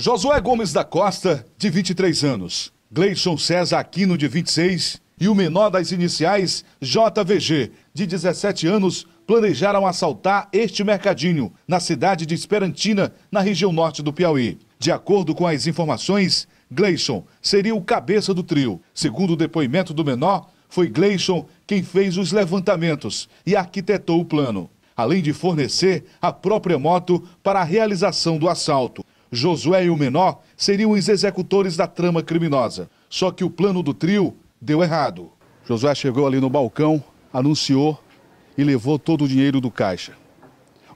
Josué Gomes da Costa, de 23 anos, Gleison César Aquino, de 26, e o menor das iniciais, JVG, de 17 anos, planejaram assaltar este mercadinho, na cidade de Esperantina, na região norte do Piauí. De acordo com as informações, Gleison seria o cabeça do trio. Segundo o depoimento do menor, foi Gleison quem fez os levantamentos e arquitetou o plano, além de fornecer a própria moto para a realização do assalto. Josué e o menor seriam os executores da trama criminosa. Só que o plano do trio deu errado. Josué chegou ali no balcão, anunciou e levou todo o dinheiro do caixa.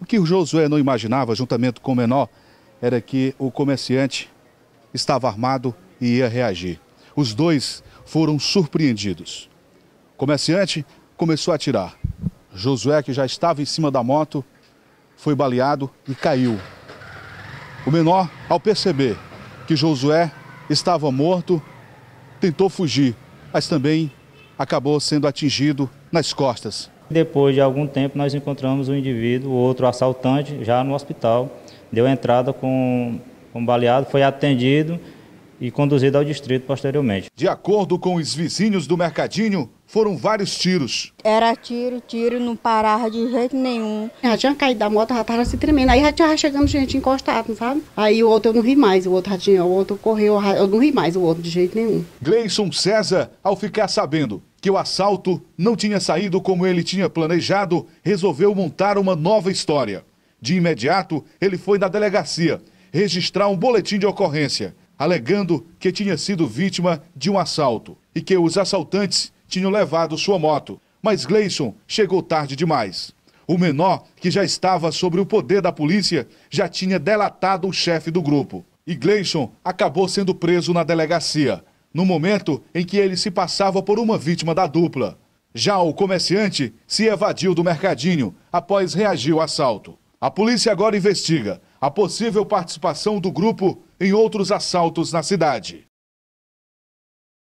O que o Josué não imaginava, juntamente com o menor, era que o comerciante estava armado e ia reagir. Os dois foram surpreendidos. O comerciante começou a atirar. Josué, que já estava em cima da moto, foi baleado e caiu o menor, ao perceber que Josué estava morto, tentou fugir, mas também acabou sendo atingido nas costas. Depois de algum tempo, nós encontramos um indivíduo, outro assaltante, já no hospital. Deu entrada com, com baleado, foi atendido e conduzida ao distrito posteriormente. De acordo com os vizinhos do Mercadinho, foram vários tiros. Era tiro, tiro, não parava de jeito nenhum. Já tinha caído da moto, já estava se tremendo. Aí já tinha chegando gente encostada, sabe? Aí o outro eu não ri mais, o outro já tinha, o outro correu, eu não ri mais o outro de jeito nenhum. Gleison César, ao ficar sabendo que o assalto não tinha saído como ele tinha planejado, resolveu montar uma nova história. De imediato, ele foi na delegacia registrar um boletim de ocorrência alegando que tinha sido vítima de um assalto e que os assaltantes tinham levado sua moto. Mas Gleison chegou tarde demais. O menor, que já estava sobre o poder da polícia, já tinha delatado o chefe do grupo. E Gleison acabou sendo preso na delegacia, no momento em que ele se passava por uma vítima da dupla. Já o comerciante se evadiu do mercadinho após reagir ao assalto. A polícia agora investiga a possível participação do grupo em outros assaltos na cidade.